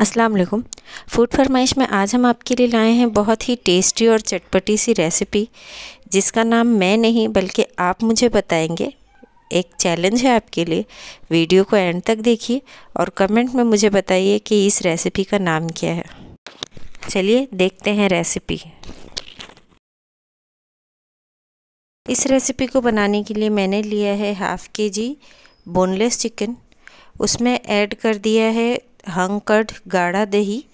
अस्सलाम वालेकुम फूड फरमाइश में आज हम आपके लिए लाए हैं बहुत ही टेस्टी और चटपटी सी रेसिपी जिसका नाम मैं नहीं बल्कि आप मुझे बताएंगे एक चैलेंज है आपके लिए वीडियो को एंड तक देखिए और कमेंट में मुझे बताइए कि इस रेसिपी का नाम क्या है चलिए देखते हैं रेसिपी इस रेसिपी को बनाने के लिए मैंने लिया है half K G boneless chicken उसमें ऐड कर दिया है हंग कर्ड गाढ़ा दही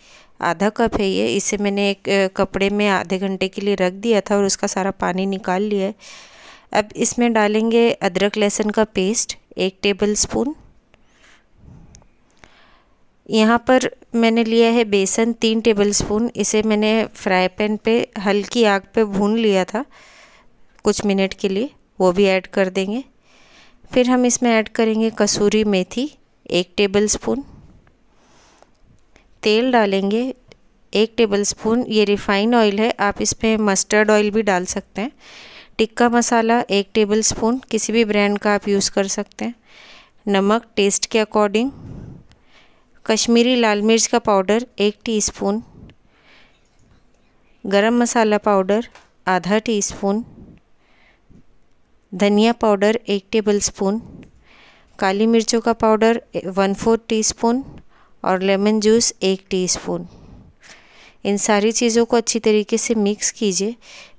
आधा कप है ये इसे मैंने एक कपड़े में आधे घंटे के लिए रख दिया था और उसका सारा पानी निकाल लिया है अब इसमें डालेंगे अदरक लहसुन का पेस्ट एक टेबल स्पून यहाँ पर मैंने लिया है बेसन तीन टेबल स्पून इसे मैंने फ्राई पैन पे हल्की आग पे भून लिया था कुछ मिनट के लिए वो भी ऐड कर देंगे फिर हम इसमें ऐड करेंगे कसूरी मेथी एक टेबल स्पून तेल डालेंगे एक टेबलस्पून ये रिफाइंड ऑयल है आप इस पर मस्टर्ड ऑयल भी डाल सकते हैं टिक्का मसाला एक टेबलस्पून किसी भी ब्रांड का आप यूज़ कर सकते हैं नमक टेस्ट के अकॉर्डिंग कश्मीरी लाल मिर्च का पाउडर एक टीस्पून गरम मसाला पाउडर आधा टीस्पून धनिया पाउडर एक टेबलस्पून काली मिर्चों का पाउडर वन फोर टीस्पून और लेमन जूस एक टीस्पून इन सारी चीज़ों को अच्छी तरीके से मिक्स कीजिए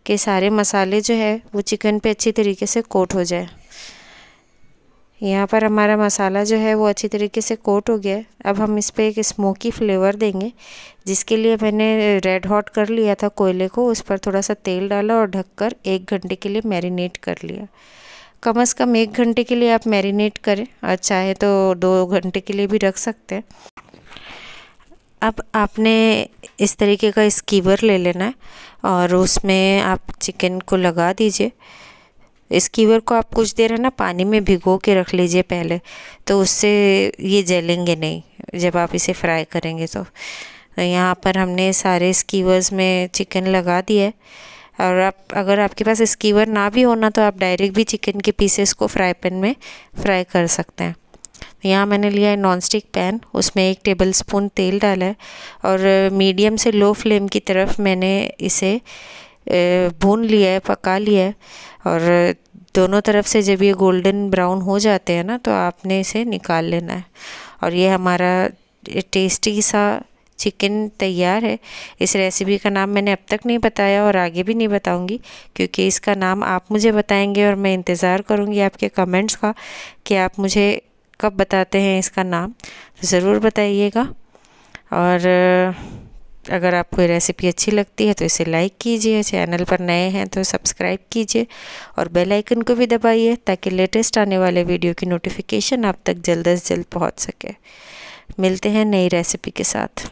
कि सारे मसाले जो है वो चिकन पे अच्छी तरीके से कोट हो जाए यहाँ पर हमारा मसाला जो है वो अच्छी तरीके से कोट हो गया अब हम इस पर एक स्मोकी फ्लेवर देंगे जिसके लिए मैंने रेड हॉट कर लिया था कोयले को उस पर थोड़ा सा तेल डाला और ढककर एक घंटे के लिए मैरिनेट कर लिया कम अज़ कम एक घंटे के लिए आप मैरिनेट करें और चाहे तो दो घंटे के लिए भी रख सकते हैं अब आपने इस तरीके का स्कीवर ले लेना है और उसमें आप चिकन को लगा दीजिए स्कीवर को आप कुछ देर है ना पानी में भिगो के रख लीजिए पहले तो उससे ये जलेंगे नहीं जब आप इसे फ्राई करेंगे तो यहाँ पर हमने सारे स्कीवर्स में चिकन लगा दिया है और आप अगर आपके पास स्कीवर ना भी होना तो आप डायरेक्ट भी चिकन के पीसेस को फ्राई पैन में फ्राई कर सकते हैं यहाँ मैंने लिया है नॉन स्टिक पैन उसमें एक टेबल स्पून तेल डाला है और मीडियम से लो फ्लेम की तरफ मैंने इसे भून लिया है पका लिया है और दोनों तरफ से जब ये गोल्डन ब्राउन हो जाते हैं ना तो आपने इसे निकाल लेना है और ये हमारा टेस्टी सा चिकन तैयार है इस रेसिपी का नाम मैंने अब तक नहीं बताया और आगे भी नहीं बताऊंगी क्योंकि इसका नाम आप मुझे बताएंगे और मैं इंतज़ार करूंगी आपके कमेंट्स का कि आप मुझे कब बताते हैं इसका नाम तो ज़रूर बताइएगा और अगर आपको ये रेसिपी अच्छी लगती है तो इसे लाइक कीजिए चैनल पर नए हैं तो सब्सक्राइब कीजिए और बेल आइकन को भी दबाइए ताकि लेटेस्ट आने वाले वीडियो की नोटिफिकेशन आप तक जल्द अज जल्द पहुंच सके मिलते हैं नई रेसिपी के साथ